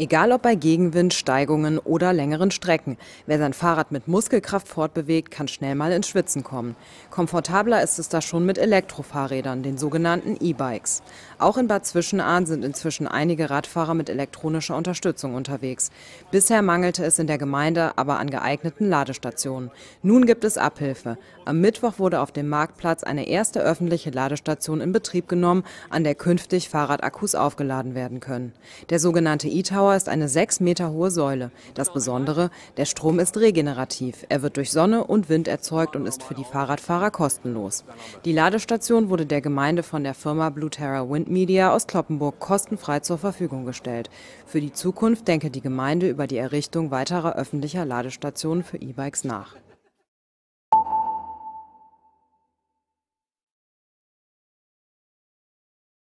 Egal ob bei Gegenwind, Steigungen oder längeren Strecken. Wer sein Fahrrad mit Muskelkraft fortbewegt, kann schnell mal ins Schwitzen kommen. Komfortabler ist es da schon mit Elektrofahrrädern, den sogenannten E-Bikes. Auch in Bad Zwischenahn sind inzwischen einige Radfahrer mit elektronischer Unterstützung unterwegs. Bisher mangelte es in der Gemeinde aber an geeigneten Ladestationen. Nun gibt es Abhilfe. Am Mittwoch wurde auf dem Marktplatz eine erste öffentliche Ladestation in Betrieb genommen, an der künftig Fahrradakkus aufgeladen werden können. Der sogenannte E-Tower Zuschauer ist eine sechs Meter hohe Säule. Das Besondere, der Strom ist regenerativ. Er wird durch Sonne und Wind erzeugt und ist für die Fahrradfahrer kostenlos. Die Ladestation wurde der Gemeinde von der Firma Blue Terra Wind Media aus Kloppenburg kostenfrei zur Verfügung gestellt. Für die Zukunft denke die Gemeinde über die Errichtung weiterer öffentlicher Ladestationen für E-Bikes nach.